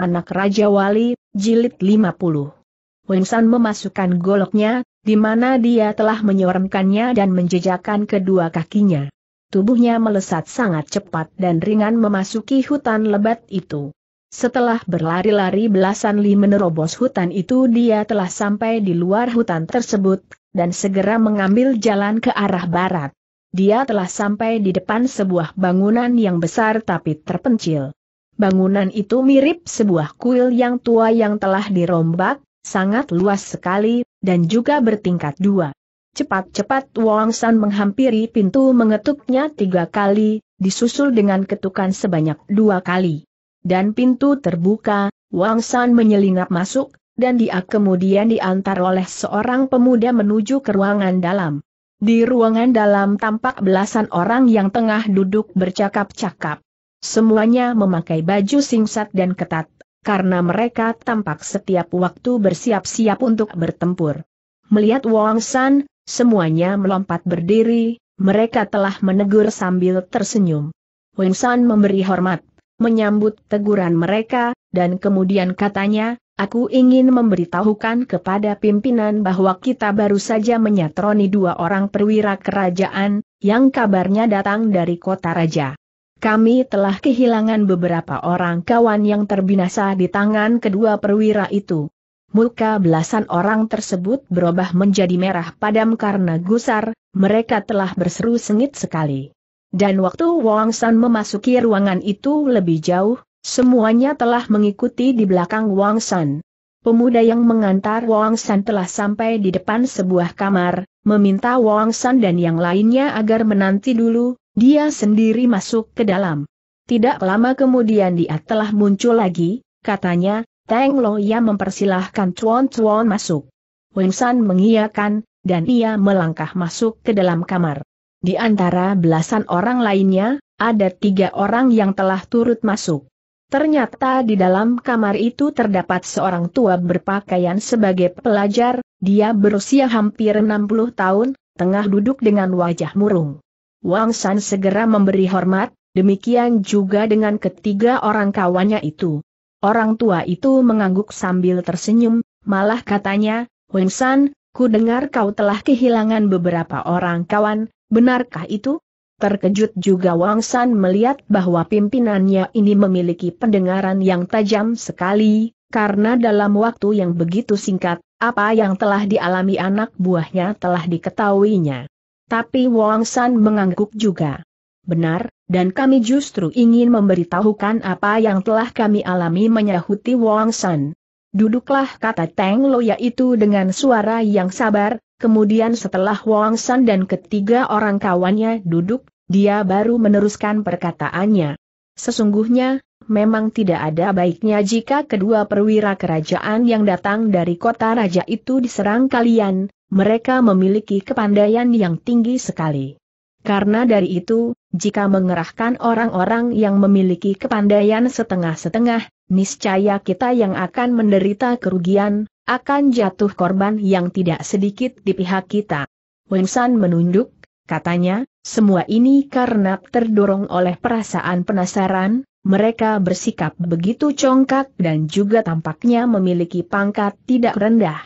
Anak Raja Wali, Jilid 50. Wengsan memasukkan goloknya, di mana dia telah menyoremkannya dan menjejakkan kedua kakinya. Tubuhnya melesat sangat cepat dan ringan memasuki hutan lebat itu. Setelah berlari-lari belasan li menerobos hutan itu dia telah sampai di luar hutan tersebut, dan segera mengambil jalan ke arah barat. Dia telah sampai di depan sebuah bangunan yang besar tapi terpencil. Bangunan itu mirip sebuah kuil yang tua yang telah dirombak, sangat luas sekali, dan juga bertingkat dua. Cepat-cepat Wang San menghampiri pintu mengetuknya tiga kali, disusul dengan ketukan sebanyak dua kali. Dan pintu terbuka, Wang San menyelinap masuk, dan dia kemudian diantar oleh seorang pemuda menuju ke ruangan dalam. Di ruangan dalam tampak belasan orang yang tengah duduk bercakap-cakap. Semuanya memakai baju singsat dan ketat, karena mereka tampak setiap waktu bersiap-siap untuk bertempur. Melihat Wang San, semuanya melompat berdiri, mereka telah menegur sambil tersenyum. Wang San memberi hormat, menyambut teguran mereka, dan kemudian katanya, aku ingin memberitahukan kepada pimpinan bahwa kita baru saja menyatroni dua orang perwira kerajaan, yang kabarnya datang dari kota raja. Kami telah kehilangan beberapa orang kawan yang terbinasa di tangan kedua perwira itu. Muka belasan orang tersebut berubah menjadi merah padam karena gusar, mereka telah berseru sengit sekali. Dan waktu Wang San memasuki ruangan itu lebih jauh, semuanya telah mengikuti di belakang Wang San. Pemuda yang mengantar Wang San telah sampai di depan sebuah kamar, meminta Wang San dan yang lainnya agar menanti dulu, dia sendiri masuk ke dalam. Tidak lama kemudian dia telah muncul lagi, katanya, Teng Lo ia mempersilahkan Chuan Chuan masuk. Weng San mengiyakan, dan ia melangkah masuk ke dalam kamar. Di antara belasan orang lainnya, ada tiga orang yang telah turut masuk. Ternyata di dalam kamar itu terdapat seorang tua berpakaian sebagai pelajar, dia berusia hampir 60 tahun, tengah duduk dengan wajah murung. Wang San segera memberi hormat, demikian juga dengan ketiga orang kawannya itu. Orang tua itu mengangguk sambil tersenyum, malah katanya, Wang San, ku dengar kau telah kehilangan beberapa orang kawan, benarkah itu? Terkejut juga Wang San melihat bahwa pimpinannya ini memiliki pendengaran yang tajam sekali, karena dalam waktu yang begitu singkat, apa yang telah dialami anak buahnya telah diketahuinya. Tapi Wong San mengangguk juga. Benar, dan kami justru ingin memberitahukan apa yang telah kami alami menyahuti Wong San. Duduklah kata Teng Lo yaitu dengan suara yang sabar, kemudian setelah Wong San dan ketiga orang kawannya duduk, dia baru meneruskan perkataannya. Sesungguhnya, memang tidak ada baiknya jika kedua perwira kerajaan yang datang dari kota raja itu diserang kalian, mereka memiliki kepandaian yang tinggi sekali. Karena dari itu, jika mengerahkan orang-orang yang memiliki kepandaian setengah-setengah, niscaya kita yang akan menderita kerugian, akan jatuh korban yang tidak sedikit di pihak kita. San menunduk, katanya, semua ini karena terdorong oleh perasaan penasaran, mereka bersikap begitu congkak dan juga tampaknya memiliki pangkat tidak rendah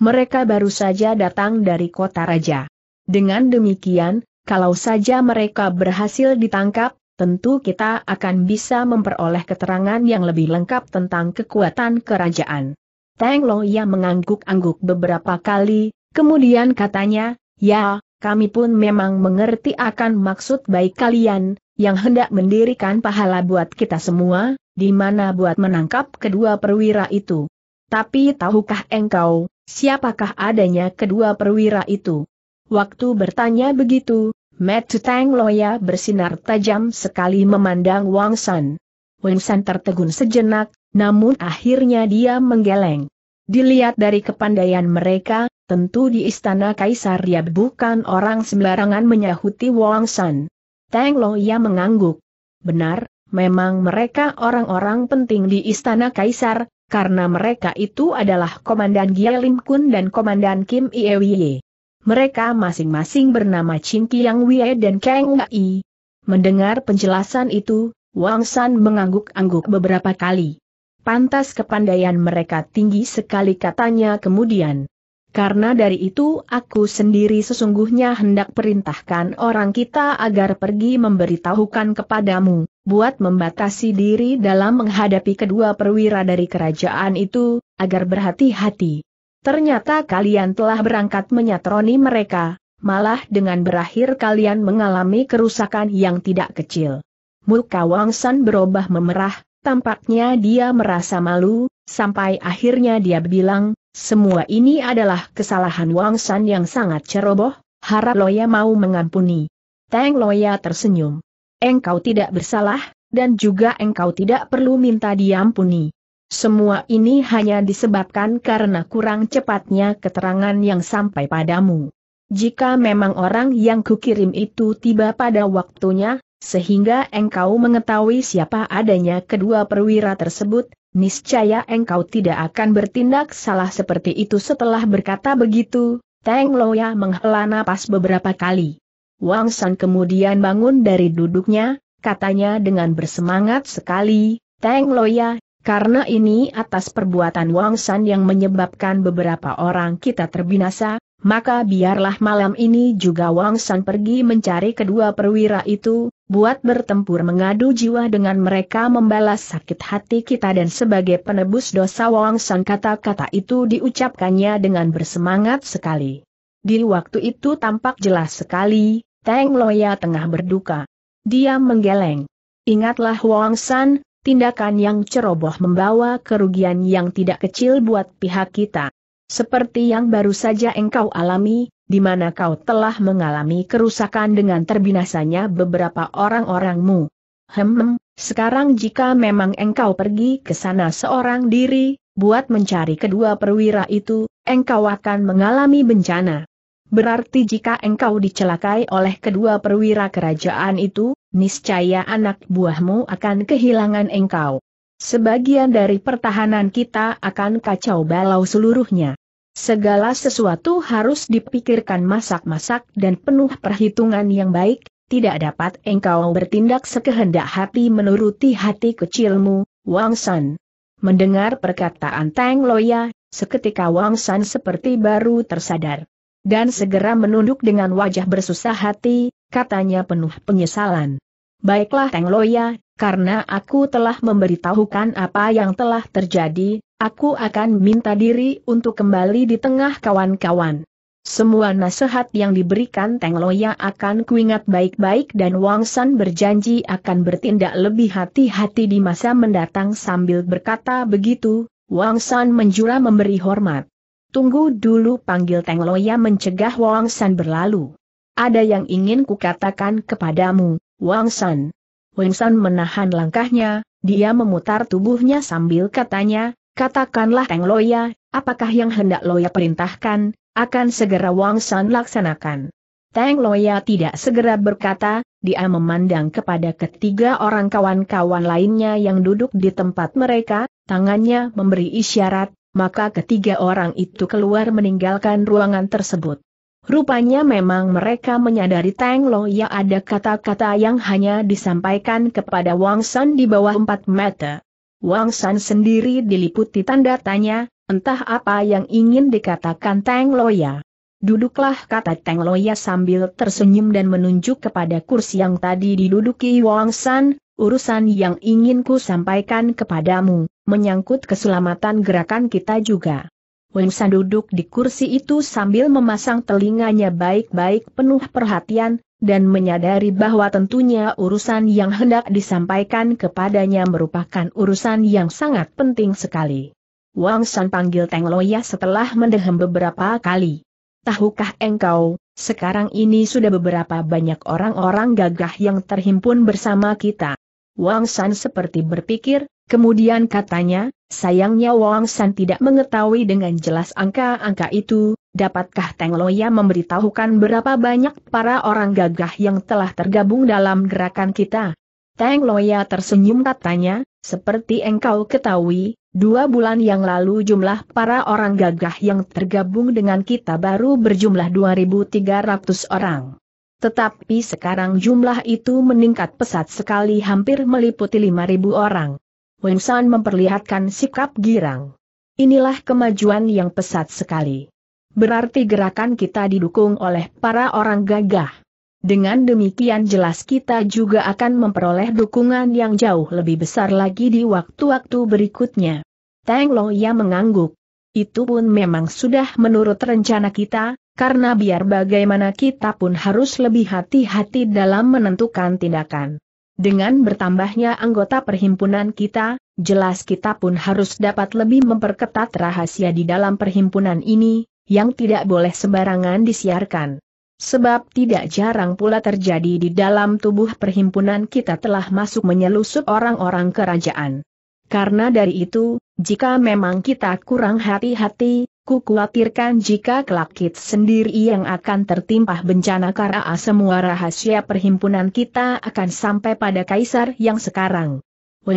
mereka baru saja datang dari kota raja. Dengan demikian, kalau saja mereka berhasil ditangkap, tentu kita akan bisa memperoleh keterangan yang lebih lengkap tentang kekuatan kerajaan. Teng yang mengangguk-angguk beberapa kali, kemudian katanya, ya, kami pun memang mengerti akan maksud baik kalian, yang hendak mendirikan pahala buat kita semua, di mana buat menangkap kedua perwira itu. Tapi tahukah engkau, siapakah adanya kedua perwira itu. Waktu bertanya begitu, Matthew Tang Loya bersinar tajam sekali memandang Wang San. Wang San tertegun sejenak, namun akhirnya dia menggeleng. Dilihat dari kepandaian mereka, tentu di istana Kaisar ya bukan orang sembarangan menyahuti Wang San. Tang Loya mengangguk. Benar, memang mereka orang-orang penting di istana Kaisar, karena mereka itu adalah Komandan Gia Lim Kun dan Komandan Kim Wie. Mereka masing-masing bernama Chin Kiang Wei dan Kang Ngai. Mendengar penjelasan itu, Wang San mengangguk-angguk beberapa kali. Pantas kepandaian mereka tinggi sekali katanya kemudian. Karena dari itu aku sendiri sesungguhnya hendak perintahkan orang kita agar pergi memberitahukan kepadamu buat membatasi diri dalam menghadapi kedua perwira dari kerajaan itu, agar berhati-hati. Ternyata kalian telah berangkat menyatroni mereka, malah dengan berakhir kalian mengalami kerusakan yang tidak kecil. Muka Wangsan berubah memerah, tampaknya dia merasa malu, sampai akhirnya dia bilang, semua ini adalah kesalahan Wangsan yang sangat ceroboh, harap Loya mau mengampuni. tang Loya tersenyum. Engkau tidak bersalah, dan juga engkau tidak perlu minta diampuni. Semua ini hanya disebabkan karena kurang cepatnya keterangan yang sampai padamu. Jika memang orang yang kukirim itu tiba pada waktunya, sehingga engkau mengetahui siapa adanya kedua perwira tersebut, niscaya engkau tidak akan bertindak salah seperti itu setelah berkata begitu, Teng Loya menghela napas beberapa kali. Wang San kemudian bangun dari duduknya, katanya dengan bersemangat sekali, Teng Loya, karena ini atas perbuatan Wang San yang menyebabkan beberapa orang kita terbinasa, maka biarlah malam ini juga Wang San pergi mencari kedua perwira itu, buat bertempur mengadu jiwa dengan mereka membalas sakit hati kita dan sebagai penebus dosa Wang San kata-kata itu diucapkannya dengan bersemangat sekali. Di waktu itu tampak jelas sekali, Teng Loya tengah berduka. Dia menggeleng. Ingatlah Wong San, tindakan yang ceroboh membawa kerugian yang tidak kecil buat pihak kita. Seperti yang baru saja engkau alami, di mana kau telah mengalami kerusakan dengan terbinasanya beberapa orang-orangmu. Hem, sekarang jika memang engkau pergi ke sana seorang diri, buat mencari kedua perwira itu, engkau akan mengalami bencana. Berarti jika engkau dicelakai oleh kedua perwira kerajaan itu, niscaya anak buahmu akan kehilangan engkau. Sebagian dari pertahanan kita akan kacau balau seluruhnya. Segala sesuatu harus dipikirkan masak-masak dan penuh perhitungan yang baik, tidak dapat engkau bertindak sekehendak hati menuruti hati kecilmu, Wang San. Mendengar perkataan Tang Loya, seketika Wang San seperti baru tersadar. Dan segera menunduk dengan wajah bersusah hati, katanya penuh penyesalan. Baiklah Teng Loya, karena aku telah memberitahukan apa yang telah terjadi, aku akan minta diri untuk kembali di tengah kawan-kawan. Semua nasihat yang diberikan Teng Loya akan kuingat baik-baik dan Wang San berjanji akan bertindak lebih hati-hati di masa mendatang sambil berkata begitu, Wang San menjura memberi hormat. Tunggu dulu panggil Teng Loya mencegah Wang San berlalu. Ada yang ingin kukatakan kepadamu, Wang San. Wang San menahan langkahnya, dia memutar tubuhnya sambil katanya, katakanlah Teng Loya, apakah yang hendak Loya perintahkan, akan segera Wang San laksanakan. Teng Loya tidak segera berkata, dia memandang kepada ketiga orang kawan-kawan lainnya yang duduk di tempat mereka, tangannya memberi isyarat, maka ketiga orang itu keluar meninggalkan ruangan tersebut. Rupanya memang mereka menyadari Tang Loya ada kata-kata yang hanya disampaikan kepada Wang San di bawah empat meter. Wang San sendiri diliputi tanda tanya, entah apa yang ingin dikatakan Tang Loya. Duduklah kata Tang Loya sambil tersenyum dan menunjuk kepada kursi yang tadi diduduki Wang San, urusan yang ingin ku sampaikan kepadamu menyangkut keselamatan gerakan kita juga. Wengsan duduk di kursi itu sambil memasang telinganya baik-baik penuh perhatian, dan menyadari bahwa tentunya urusan yang hendak disampaikan kepadanya merupakan urusan yang sangat penting sekali. Wang San panggil Teng Loya setelah mendehem beberapa kali. Tahukah engkau, sekarang ini sudah beberapa banyak orang-orang gagah yang terhimpun bersama kita. Wang San seperti berpikir, kemudian katanya, sayangnya Wang San tidak mengetahui dengan jelas angka-angka itu, dapatkah Teng Loya memberitahukan berapa banyak para orang gagah yang telah tergabung dalam gerakan kita? Teng Loya tersenyum katanya, seperti engkau ketahui, dua bulan yang lalu jumlah para orang gagah yang tergabung dengan kita baru berjumlah 2.300 orang. Tetapi sekarang jumlah itu meningkat pesat sekali hampir meliputi 5.000 orang. Weng San memperlihatkan sikap girang. Inilah kemajuan yang pesat sekali. Berarti gerakan kita didukung oleh para orang gagah. Dengan demikian jelas kita juga akan memperoleh dukungan yang jauh lebih besar lagi di waktu-waktu berikutnya. Tang Lo yang mengangguk. Itu pun memang sudah menurut rencana kita, karena biar bagaimana kita pun harus lebih hati-hati dalam menentukan tindakan. Dengan bertambahnya anggota perhimpunan kita, jelas kita pun harus dapat lebih memperketat rahasia di dalam perhimpunan ini, yang tidak boleh sembarangan disiarkan. Sebab tidak jarang pula terjadi di dalam tubuh perhimpunan kita telah masuk menyelusup orang-orang kerajaan. Karena dari itu, jika memang kita kurang hati-hati, Ku khawatirkan jika Kelakit sendiri yang akan tertimpa bencana karena semua rahasia perhimpunan kita akan sampai pada kaisar yang sekarang.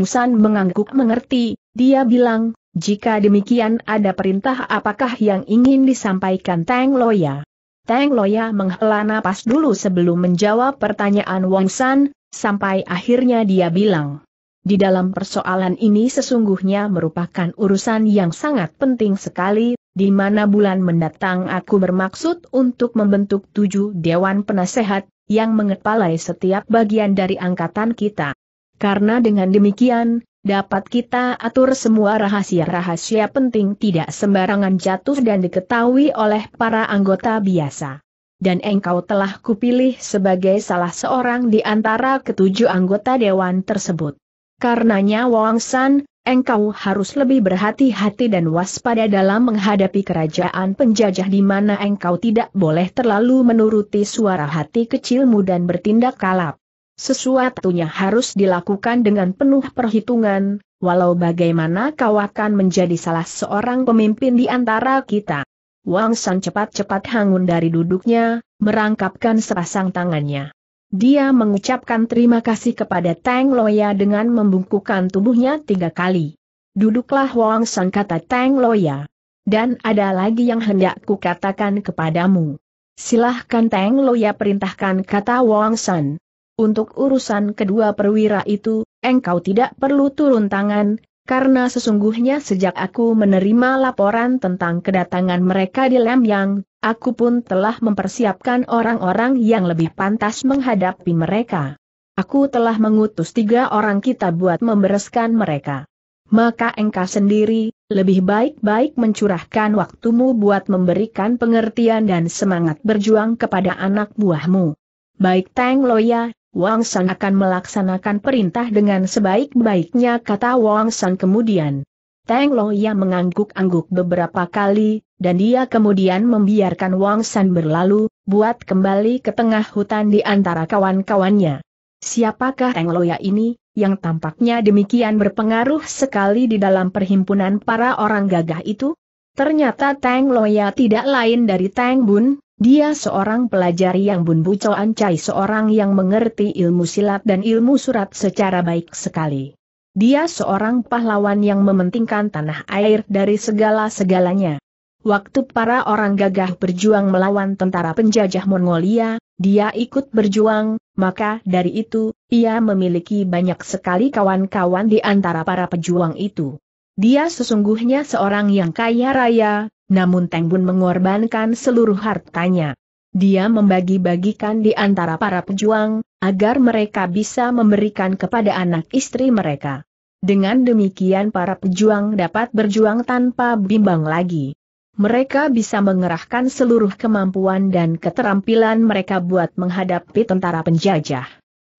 San mengangguk mengerti, dia bilang, jika demikian ada perintah apakah yang ingin disampaikan Tang Loya? Tang Loya menghela napas dulu sebelum menjawab pertanyaan San. sampai akhirnya dia bilang. Di dalam persoalan ini sesungguhnya merupakan urusan yang sangat penting sekali, di mana bulan mendatang aku bermaksud untuk membentuk tujuh dewan penasehat, yang mengepalai setiap bagian dari angkatan kita. Karena dengan demikian, dapat kita atur semua rahasia-rahasia penting tidak sembarangan jatuh dan diketahui oleh para anggota biasa. Dan engkau telah kupilih sebagai salah seorang di antara ketujuh anggota dewan tersebut. Karenanya Wang San, engkau harus lebih berhati-hati dan waspada dalam menghadapi kerajaan penjajah di mana engkau tidak boleh terlalu menuruti suara hati kecilmu dan bertindak kalap. Sesuatunya harus dilakukan dengan penuh perhitungan, walau bagaimana kau akan menjadi salah seorang pemimpin di antara kita. Wang San cepat-cepat hangun dari duduknya, merangkapkan sepasang tangannya. Dia mengucapkan terima kasih kepada Tang Loya dengan membungkukkan tubuhnya tiga kali. Duduklah Wang Sang kata Tang Loya. Dan ada lagi yang hendak katakan kepadamu. Silahkan Tang Loya perintahkan kata Wang San. Untuk urusan kedua perwira itu, engkau tidak perlu turun tangan, karena sesungguhnya sejak aku menerima laporan tentang kedatangan mereka di Lemyang, aku pun telah mempersiapkan orang-orang yang lebih pantas menghadapi mereka. Aku telah mengutus tiga orang kita buat membereskan mereka. Maka engkau sendiri, lebih baik-baik mencurahkan waktumu buat memberikan pengertian dan semangat berjuang kepada anak buahmu. Baik Tang Loya, Wang San akan melaksanakan perintah dengan sebaik-baiknya kata Wang San kemudian. Teng Loya mengangguk-angguk beberapa kali, dan dia kemudian membiarkan Wang San berlalu, buat kembali ke tengah hutan di antara kawan-kawannya. Siapakah Teng Loya ini, yang tampaknya demikian berpengaruh sekali di dalam perhimpunan para orang gagah itu? Ternyata Tang Loya tidak lain dari Tang Bun, dia seorang pelajar yang bunbu Coan ancai, seorang yang mengerti ilmu silat dan ilmu surat secara baik sekali. Dia seorang pahlawan yang mementingkan tanah air dari segala-segalanya. Waktu para orang gagah berjuang melawan tentara penjajah Mongolia, dia ikut berjuang, maka dari itu, ia memiliki banyak sekali kawan-kawan di antara para pejuang itu. Dia sesungguhnya seorang yang kaya raya, namun Teng Bun mengorbankan seluruh hartanya. Dia membagi-bagikan di antara para pejuang, agar mereka bisa memberikan kepada anak istri mereka. Dengan demikian para pejuang dapat berjuang tanpa bimbang lagi. Mereka bisa mengerahkan seluruh kemampuan dan keterampilan mereka buat menghadapi tentara penjajah.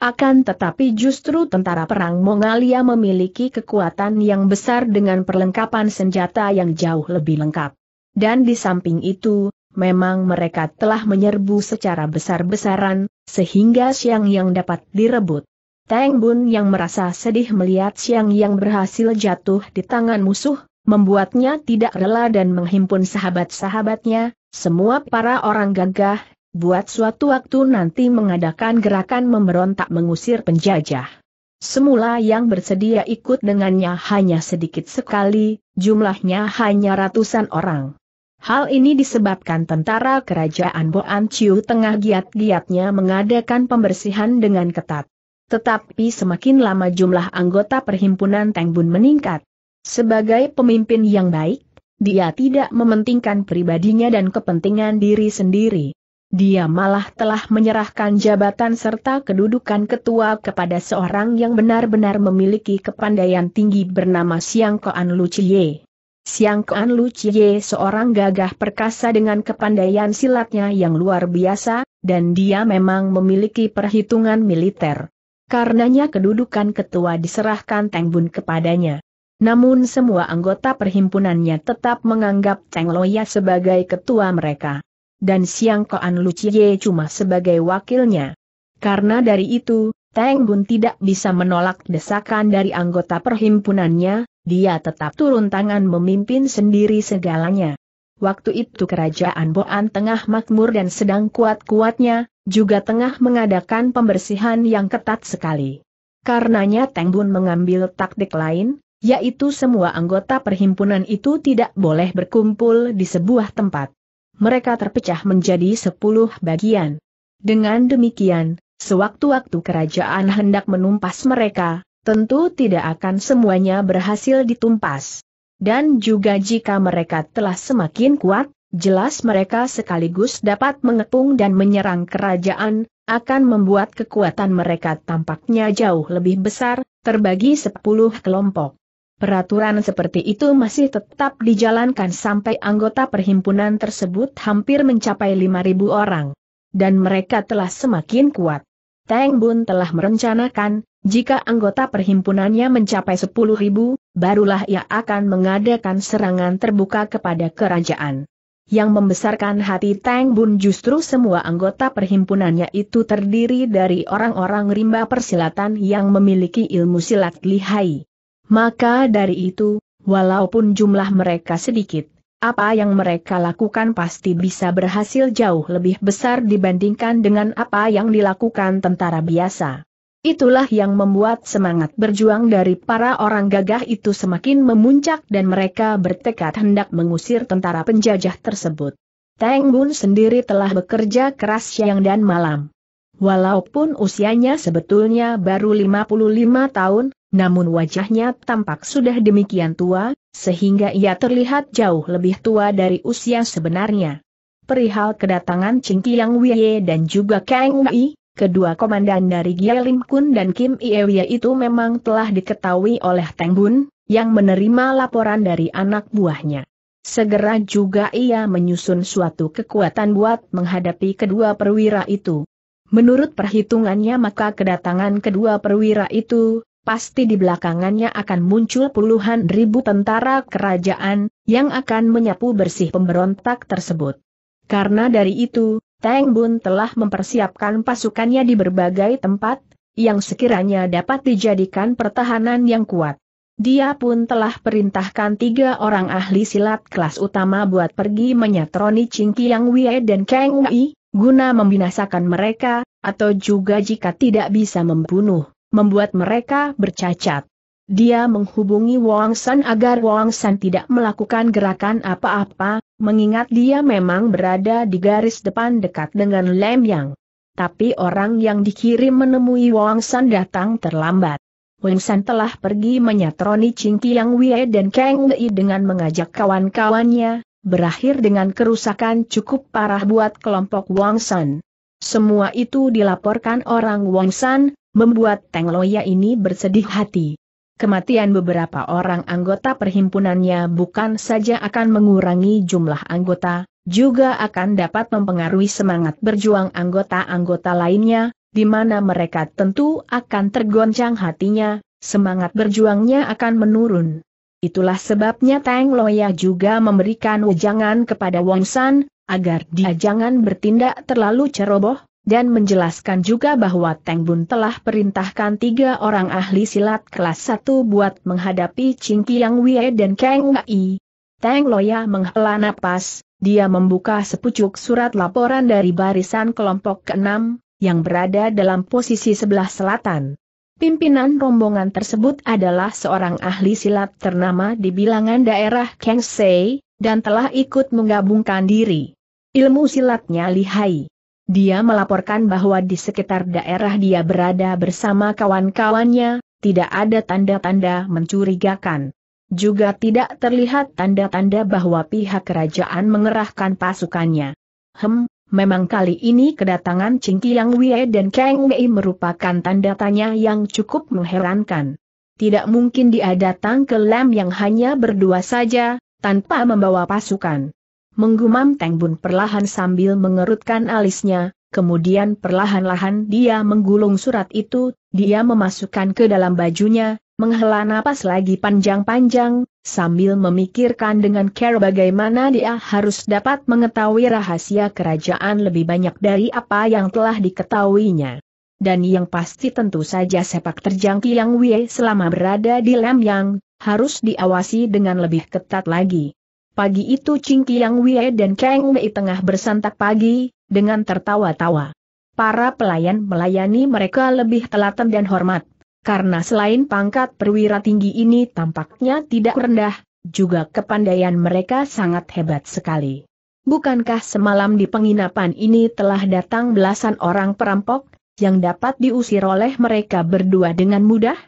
Akan tetapi justru tentara perang Mongolia memiliki kekuatan yang besar dengan perlengkapan senjata yang jauh lebih lengkap. Dan di samping itu, memang mereka telah menyerbu secara besar-besaran, sehingga Siang Yang dapat direbut. Tang Bun yang merasa sedih melihat Siang Yang berhasil jatuh di tangan musuh, membuatnya tidak rela dan menghimpun sahabat-sahabatnya, semua para orang gagah, buat suatu waktu nanti mengadakan gerakan memberontak mengusir penjajah. Semula yang bersedia ikut dengannya hanya sedikit sekali, jumlahnya hanya ratusan orang. Hal ini disebabkan tentara kerajaan Boan Chiu tengah giat-giatnya mengadakan pembersihan dengan ketat. Tetapi semakin lama jumlah anggota perhimpunan Bun meningkat. Sebagai pemimpin yang baik, dia tidak mementingkan pribadinya dan kepentingan diri sendiri. Dia malah telah menyerahkan jabatan serta kedudukan ketua kepada seorang yang benar-benar memiliki kepandaian tinggi bernama Siang Koan Lucie. Siang Kuan Lu Chie seorang gagah perkasa dengan kepandaian silatnya yang luar biasa, dan dia memang memiliki perhitungan militer. Karenanya kedudukan ketua diserahkan Teng Bun kepadanya. Namun semua anggota perhimpunannya tetap menganggap Teng Loya sebagai ketua mereka. Dan Siang Koan Lu Chie cuma sebagai wakilnya. Karena dari itu, Teng Bun tidak bisa menolak desakan dari anggota perhimpunannya, dia tetap turun tangan memimpin sendiri segalanya. Waktu itu kerajaan Boan tengah makmur dan sedang kuat-kuatnya, juga tengah mengadakan pembersihan yang ketat sekali. Karenanya Teng Bun mengambil taktik lain, yaitu semua anggota perhimpunan itu tidak boleh berkumpul di sebuah tempat. Mereka terpecah menjadi sepuluh bagian. Dengan demikian, sewaktu-waktu kerajaan hendak menumpas mereka, tentu tidak akan semuanya berhasil ditumpas. Dan juga jika mereka telah semakin kuat, jelas mereka sekaligus dapat mengepung dan menyerang kerajaan, akan membuat kekuatan mereka tampaknya jauh lebih besar, terbagi 10 kelompok. Peraturan seperti itu masih tetap dijalankan sampai anggota perhimpunan tersebut hampir mencapai 5.000 orang. Dan mereka telah semakin kuat. Teng Bun telah merencanakan, jika anggota perhimpunannya mencapai 10 ribu, barulah ia akan mengadakan serangan terbuka kepada kerajaan. Yang membesarkan hati Tang Bun justru semua anggota perhimpunannya itu terdiri dari orang-orang rimba persilatan yang memiliki ilmu silat lihai. Maka dari itu, walaupun jumlah mereka sedikit, apa yang mereka lakukan pasti bisa berhasil jauh lebih besar dibandingkan dengan apa yang dilakukan tentara biasa. Itulah yang membuat semangat berjuang dari para orang gagah itu semakin memuncak dan mereka bertekad hendak mengusir tentara penjajah tersebut. Teng Bun sendiri telah bekerja keras siang dan malam. Walaupun usianya sebetulnya baru 55 tahun, namun wajahnya tampak sudah demikian tua, sehingga ia terlihat jauh lebih tua dari usia sebenarnya. Perihal kedatangan Yang Wei dan juga Kang Wei, Kedua komandan dari Gialim Kun dan Kim Iewia itu memang telah diketahui oleh Teng Bun, yang menerima laporan dari anak buahnya. Segera juga ia menyusun suatu kekuatan buat menghadapi kedua perwira itu. Menurut perhitungannya maka kedatangan kedua perwira itu, pasti di belakangannya akan muncul puluhan ribu tentara kerajaan, yang akan menyapu bersih pemberontak tersebut. Karena dari itu, Tang Bun telah mempersiapkan pasukannya di berbagai tempat, yang sekiranya dapat dijadikan pertahanan yang kuat. Dia pun telah perintahkan tiga orang ahli silat kelas utama buat pergi menyatroni Kiang Wei dan Kang Wei, guna membinasakan mereka, atau juga jika tidak bisa membunuh, membuat mereka bercacat. Dia menghubungi Wang San agar Wang San tidak melakukan gerakan apa-apa, mengingat dia memang berada di garis depan dekat dengan Lem Yang. Tapi orang yang dikirim menemui Wang San datang terlambat. Wang San telah pergi menyatroni Ching Yang Wei dan Kang Lei dengan mengajak kawan-kawannya, berakhir dengan kerusakan cukup parah buat kelompok Wang San. Semua itu dilaporkan orang Wang San, membuat Teng Loya ini bersedih hati. Kematian beberapa orang anggota perhimpunannya bukan saja akan mengurangi jumlah anggota, juga akan dapat mempengaruhi semangat berjuang anggota-anggota lainnya, di mana mereka tentu akan tergoncang hatinya, semangat berjuangnya akan menurun. Itulah sebabnya Tang Loya juga memberikan wejangan kepada Wong San, agar dia jangan bertindak terlalu ceroboh, dan menjelaskan juga bahwa Teng Bun telah perintahkan tiga orang ahli silat kelas satu buat menghadapi Ching Kiang Wei dan Kang Ngai. Teng Loya menghela napas, dia membuka sepucuk surat laporan dari barisan kelompok ke-6, yang berada dalam posisi sebelah selatan. Pimpinan rombongan tersebut adalah seorang ahli silat ternama di bilangan daerah Sei dan telah ikut menggabungkan diri. Ilmu silatnya lihai. Dia melaporkan bahwa di sekitar daerah dia berada bersama kawan-kawannya, tidak ada tanda-tanda mencurigakan. Juga tidak terlihat tanda-tanda bahwa pihak kerajaan mengerahkan pasukannya. Hem, memang kali ini kedatangan Ching Yang Wei dan Kang Wei merupakan tanda tanya yang cukup mengherankan. Tidak mungkin dia datang ke Lam yang hanya berdua saja, tanpa membawa pasukan. Menggumam Teng Bun perlahan sambil mengerutkan alisnya, kemudian perlahan-lahan dia menggulung surat itu, dia memasukkan ke dalam bajunya, menghela napas lagi panjang-panjang, sambil memikirkan dengan care bagaimana dia harus dapat mengetahui rahasia kerajaan lebih banyak dari apa yang telah diketahuinya. Dan yang pasti tentu saja sepak terjang Kiang Wei selama berada di Lam Yang, harus diawasi dengan lebih ketat lagi. Pagi itu Ching Kiang Wei dan Kang Wei tengah bersantak pagi, dengan tertawa-tawa. Para pelayan melayani mereka lebih telaten dan hormat, karena selain pangkat perwira tinggi ini tampaknya tidak rendah, juga kepandaian mereka sangat hebat sekali. Bukankah semalam di penginapan ini telah datang belasan orang perampok, yang dapat diusir oleh mereka berdua dengan mudah?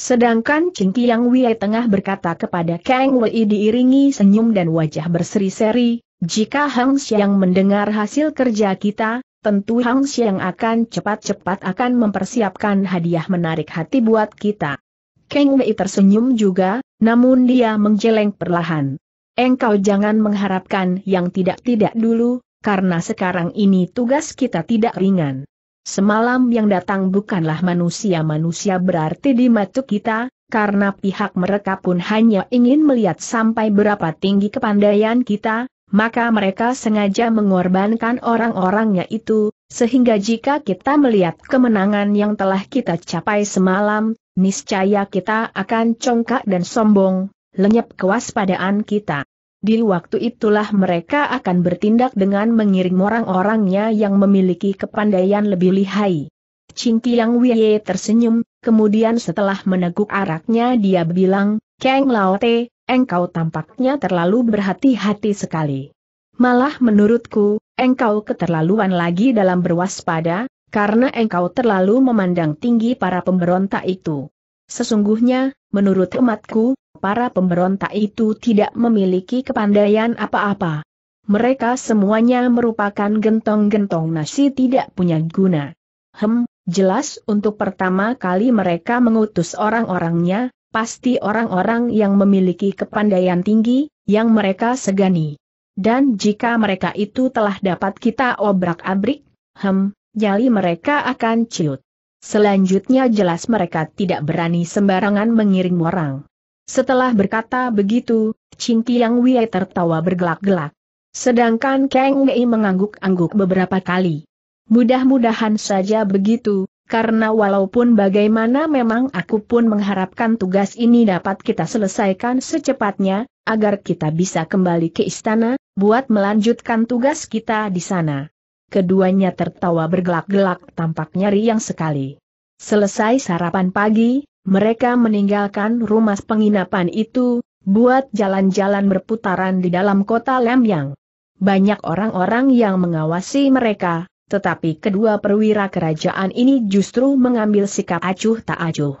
Sedangkan Ching Kiang Wei tengah berkata kepada Kang Wei diiringi senyum dan wajah berseri-seri, jika Hang Xiang mendengar hasil kerja kita, tentu Hang Xiang akan cepat-cepat akan mempersiapkan hadiah menarik hati buat kita. Kang Wei tersenyum juga, namun dia menjeleng perlahan. Engkau jangan mengharapkan yang tidak-tidak dulu, karena sekarang ini tugas kita tidak ringan semalam yang datang bukanlah manusia-manusia berarti di mata kita, karena pihak mereka pun hanya ingin melihat sampai berapa tinggi kepandaian kita, maka mereka sengaja mengorbankan orang-orangnya itu, sehingga jika kita melihat kemenangan yang telah kita capai semalam, niscaya kita akan congkak dan sombong, lenyap kewaspadaan kita. Di waktu itulah mereka akan bertindak dengan mengirim orang-orangnya yang memiliki kepandaian lebih lihai. Cingkiang Wei tersenyum, kemudian setelah meneguk araknya dia bilang, Kang Te, engkau tampaknya terlalu berhati-hati sekali. Malah menurutku, engkau keterlaluan lagi dalam berwaspada, karena engkau terlalu memandang tinggi para pemberontak itu. Sesungguhnya, menurut umatku, para pemberontak itu tidak memiliki kepandaian apa-apa. Mereka semuanya merupakan gentong-gentong nasi tidak punya guna. Hem, jelas untuk pertama kali mereka mengutus orang-orangnya, pasti orang-orang yang memiliki kepandaian tinggi, yang mereka segani. Dan jika mereka itu telah dapat kita obrak-abrik, hem, nyali mereka akan ciut. Selanjutnya jelas mereka tidak berani sembarangan mengirim orang. Setelah berkata begitu, Ching Tiang Wei tertawa bergelak-gelak. Sedangkan Kang Wei mengangguk-angguk beberapa kali. Mudah-mudahan saja begitu, karena walaupun bagaimana memang aku pun mengharapkan tugas ini dapat kita selesaikan secepatnya, agar kita bisa kembali ke istana, buat melanjutkan tugas kita di sana. Keduanya tertawa bergelak-gelak tampaknya riang sekali. Selesai sarapan pagi, mereka meninggalkan rumah penginapan itu, buat jalan-jalan berputaran di dalam kota Lemyang. Banyak orang-orang yang mengawasi mereka, tetapi kedua perwira kerajaan ini justru mengambil sikap acuh tak acuh.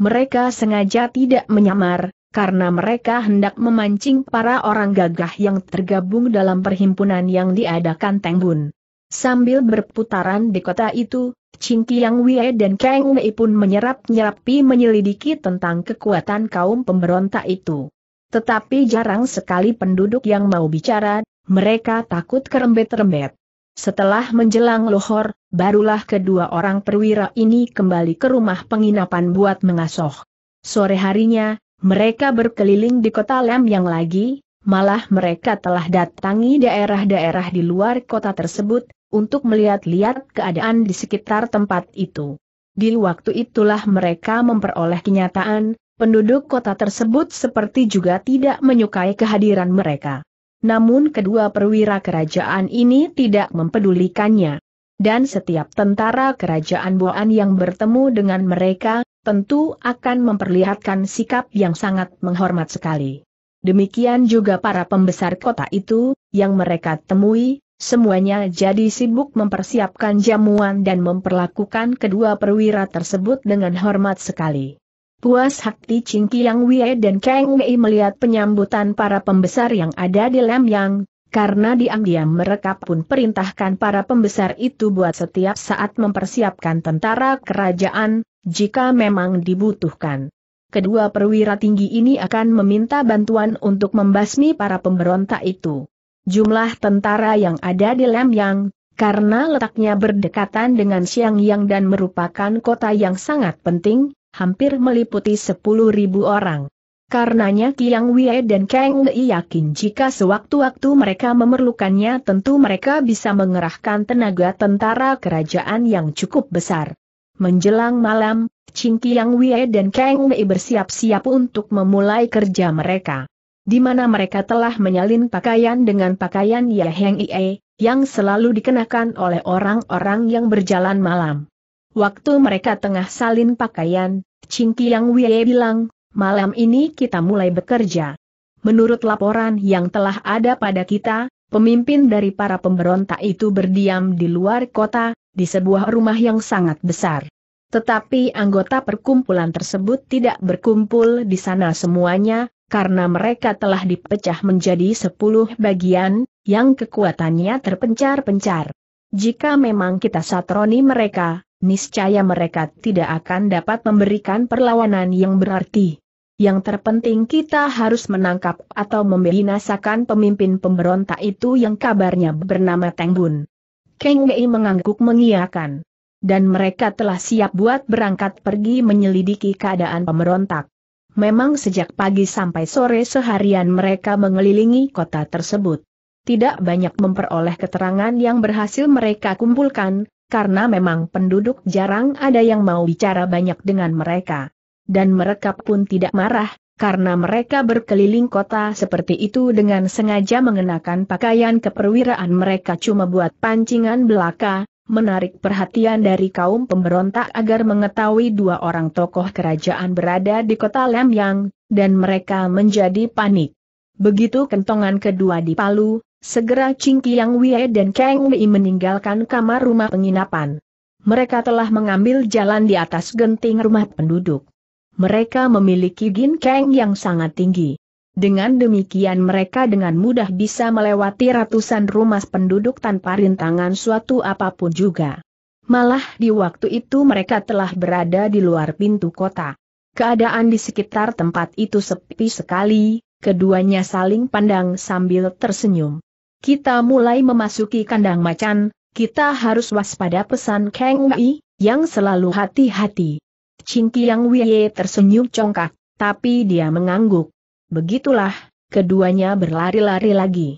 Mereka sengaja tidak menyamar, karena mereka hendak memancing para orang gagah yang tergabung dalam perhimpunan yang diadakan Tengbun. Sambil berputaran di kota itu, Ching Kiang Wei dan Kang Wei pun menyerap-nyerapi menyelidiki tentang kekuatan kaum pemberontak itu. Tetapi jarang sekali penduduk yang mau bicara, mereka takut kerembet-rembet. Setelah menjelang lohor, barulah kedua orang perwira ini kembali ke rumah penginapan buat mengasoh. Sore harinya, mereka berkeliling di kota lam yang lagi, malah mereka telah datangi daerah-daerah di luar kota tersebut, untuk melihat-lihat keadaan di sekitar tempat itu. Di waktu itulah mereka memperoleh kenyataan, penduduk kota tersebut seperti juga tidak menyukai kehadiran mereka. Namun kedua perwira kerajaan ini tidak mempedulikannya. Dan setiap tentara kerajaan Boan yang bertemu dengan mereka, tentu akan memperlihatkan sikap yang sangat menghormat sekali. Demikian juga para pembesar kota itu, yang mereka temui, Semuanya jadi sibuk mempersiapkan jamuan dan memperlakukan kedua perwira tersebut dengan hormat sekali. Puas hati Ching Kiang Wei dan Kang Wei melihat penyambutan para pembesar yang ada di Yang, karena diam-diam mereka pun perintahkan para pembesar itu buat setiap saat mempersiapkan tentara kerajaan, jika memang dibutuhkan. Kedua perwira tinggi ini akan meminta bantuan untuk membasmi para pemberontak itu. Jumlah tentara yang ada di Lemyang, karena letaknya berdekatan dengan Xiangyang dan merupakan kota yang sangat penting, hampir meliputi 10.000 orang. Karenanya Kiang Wei dan Kang Wei yakin jika sewaktu-waktu mereka memerlukannya tentu mereka bisa mengerahkan tenaga tentara kerajaan yang cukup besar. Menjelang malam, Qing Kiang Wei dan Kang Wei bersiap-siap untuk memulai kerja mereka di mana mereka telah menyalin pakaian dengan pakaian Yaheng Ie, yang selalu dikenakan oleh orang-orang yang berjalan malam. Waktu mereka tengah salin pakaian, Cingki Yang Wie bilang, malam ini kita mulai bekerja. Menurut laporan yang telah ada pada kita, pemimpin dari para pemberontak itu berdiam di luar kota, di sebuah rumah yang sangat besar. Tetapi anggota perkumpulan tersebut tidak berkumpul di sana semuanya, karena mereka telah dipecah menjadi sepuluh bagian, yang kekuatannya terpencar-pencar. Jika memang kita satroni mereka, niscaya mereka tidak akan dapat memberikan perlawanan yang berarti. Yang terpenting kita harus menangkap atau membinasakan pemimpin pemberontak itu yang kabarnya bernama Tengbun. Keng Wei mengangguk mengiakan. Dan mereka telah siap buat berangkat pergi menyelidiki keadaan pemberontak. Memang sejak pagi sampai sore seharian mereka mengelilingi kota tersebut. Tidak banyak memperoleh keterangan yang berhasil mereka kumpulkan, karena memang penduduk jarang ada yang mau bicara banyak dengan mereka. Dan mereka pun tidak marah, karena mereka berkeliling kota seperti itu dengan sengaja mengenakan pakaian keperwiraan mereka cuma buat pancingan belaka, menarik perhatian dari kaum pemberontak agar mengetahui dua orang tokoh kerajaan berada di kota Lemyang, dan mereka menjadi panik. Begitu kentongan kedua di Palu, segera Ching Kiang Wei dan Kang Wei meninggalkan kamar rumah penginapan. Mereka telah mengambil jalan di atas genting rumah penduduk. Mereka memiliki Gin Kang yang sangat tinggi. Dengan demikian mereka dengan mudah bisa melewati ratusan rumah penduduk tanpa rintangan suatu apapun juga. Malah di waktu itu mereka telah berada di luar pintu kota. Keadaan di sekitar tempat itu sepi sekali, keduanya saling pandang sambil tersenyum. Kita mulai memasuki kandang macan, kita harus waspada pesan Kang Wei, yang selalu hati-hati. Cingkiang Wei tersenyum congkak, tapi dia mengangguk. Begitulah, keduanya berlari-lari lagi.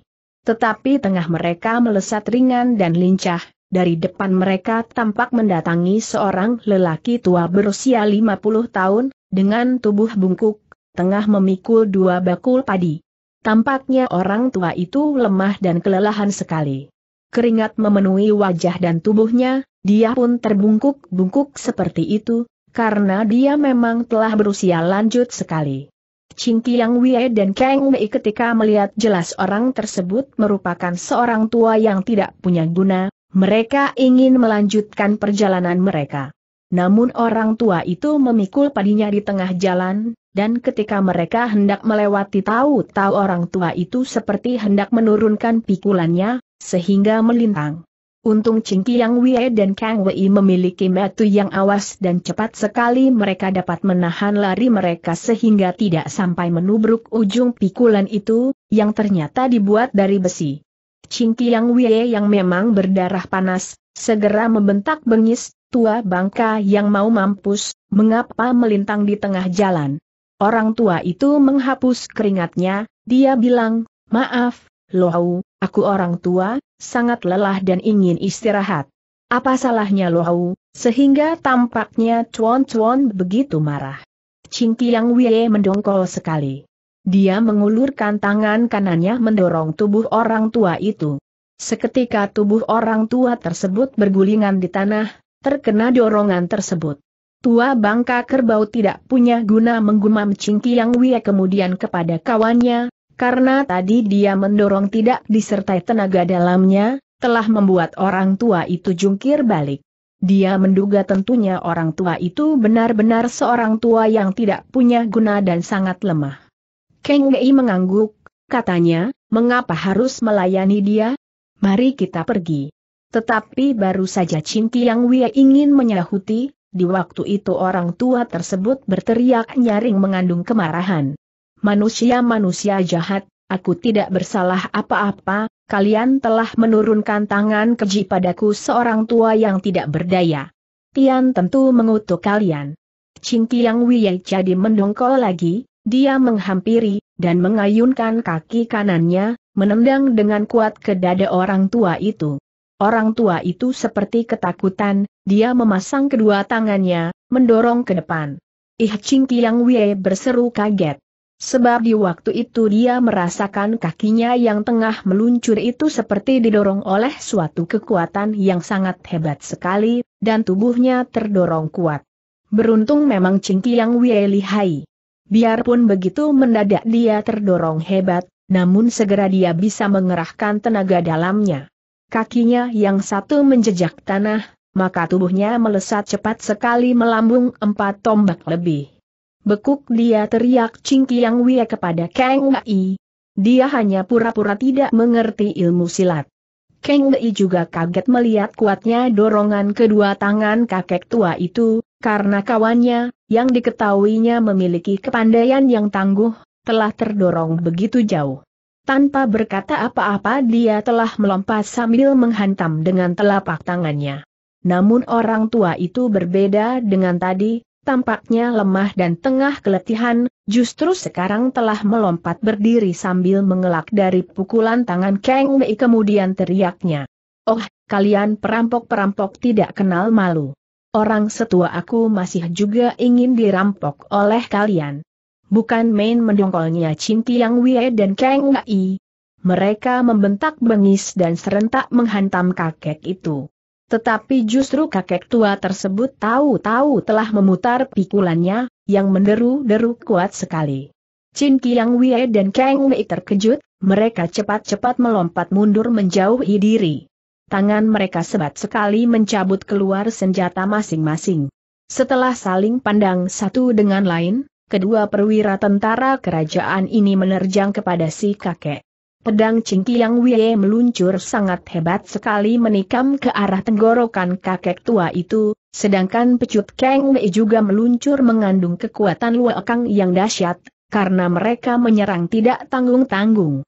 Tetapi tengah mereka melesat ringan dan lincah, dari depan mereka tampak mendatangi seorang lelaki tua berusia 50 tahun, dengan tubuh bungkuk, tengah memikul dua bakul padi. Tampaknya orang tua itu lemah dan kelelahan sekali. Keringat memenuhi wajah dan tubuhnya, dia pun terbungkuk-bungkuk seperti itu, karena dia memang telah berusia lanjut sekali. Ching Tiang Wei dan Kang Mei ketika melihat jelas orang tersebut merupakan seorang tua yang tidak punya guna, mereka ingin melanjutkan perjalanan mereka. Namun orang tua itu memikul padinya di tengah jalan, dan ketika mereka hendak melewati tahu-tahu orang tua itu seperti hendak menurunkan pikulannya, sehingga melintang. Untung Yang Wei dan Kang Wei memiliki metu yang awas dan cepat sekali mereka dapat menahan lari mereka sehingga tidak sampai menubruk ujung pikulan itu, yang ternyata dibuat dari besi. Yang Wei yang memang berdarah panas, segera membentak bengis, tua bangka yang mau mampus, mengapa melintang di tengah jalan. Orang tua itu menghapus keringatnya, dia bilang, maaf, Lohau, Aku orang tua, sangat lelah dan ingin istirahat. Apa salahnya Lohau, sehingga tampaknya cuan-cuan begitu marah. Yang Wei mendongkol sekali. Dia mengulurkan tangan kanannya mendorong tubuh orang tua itu. Seketika tubuh orang tua tersebut bergulingan di tanah, terkena dorongan tersebut. Tua bangka kerbau tidak punya guna menggumam Yang Wei kemudian kepada kawannya, karena tadi dia mendorong tidak disertai tenaga dalamnya, telah membuat orang tua itu jungkir balik. Dia menduga tentunya orang tua itu benar-benar seorang tua yang tidak punya guna dan sangat lemah. Kang Wei mengangguk, katanya, mengapa harus melayani dia? Mari kita pergi. Tetapi baru saja Cinti yang Wei ingin menyahuti, di waktu itu orang tua tersebut berteriak nyaring mengandung kemarahan manusia-manusia jahat, aku tidak bersalah apa-apa, kalian telah menurunkan tangan keji padaku seorang tua yang tidak berdaya. Tian tentu mengutuk kalian. Cingki yang Wiyai jadi mendongkol lagi, dia menghampiri, dan mengayunkan kaki kanannya, menendang dengan kuat ke dada orang tua itu. Orang tua itu seperti ketakutan, dia memasang kedua tangannya, mendorong ke depan. Ih Ching Tiang Wei berseru kaget. Sebab di waktu itu dia merasakan kakinya yang tengah meluncur itu seperti didorong oleh suatu kekuatan yang sangat hebat sekali, dan tubuhnya terdorong kuat. Beruntung memang Cingki yang Wei lihai. Biarpun begitu mendadak dia terdorong hebat, namun segera dia bisa mengerahkan tenaga dalamnya. Kakinya yang satu menjejak tanah, maka tubuhnya melesat cepat sekali melambung empat tombak lebih. Bekuk dia teriak Cingkiang Wei kepada Kang Wei. Dia hanya pura-pura tidak mengerti ilmu silat. Kang Wei juga kaget melihat kuatnya dorongan kedua tangan kakek tua itu, karena kawannya, yang diketahuinya memiliki kepandaian yang tangguh, telah terdorong begitu jauh. Tanpa berkata apa-apa dia telah melompat sambil menghantam dengan telapak tangannya. Namun orang tua itu berbeda dengan tadi, tampaknya lemah dan tengah keletihan, justru sekarang telah melompat berdiri sambil mengelak dari pukulan tangan Kang Mei. kemudian teriaknya. Oh, kalian perampok-perampok tidak kenal malu. Orang setua aku masih juga ingin dirampok oleh kalian. Bukan main mendongkolnya Cinti Yang Wei dan Kang Mei. Mereka membentak bengis dan serentak menghantam kakek itu. Tetapi justru kakek tua tersebut tahu-tahu telah memutar pikulannya, yang menderu-deru kuat sekali. Chin Kiang Wei dan Kang Wei terkejut, mereka cepat-cepat melompat mundur menjauhi diri. Tangan mereka sebat sekali mencabut keluar senjata masing-masing. Setelah saling pandang satu dengan lain, kedua perwira tentara kerajaan ini menerjang kepada si kakek. Pedang cingki yang Wei meluncur sangat hebat sekali menikam ke arah tenggorokan kakek tua itu, sedangkan pecut Kang Wei juga meluncur mengandung kekuatan Luo Kang yang dahsyat, karena mereka menyerang tidak tanggung-tanggung.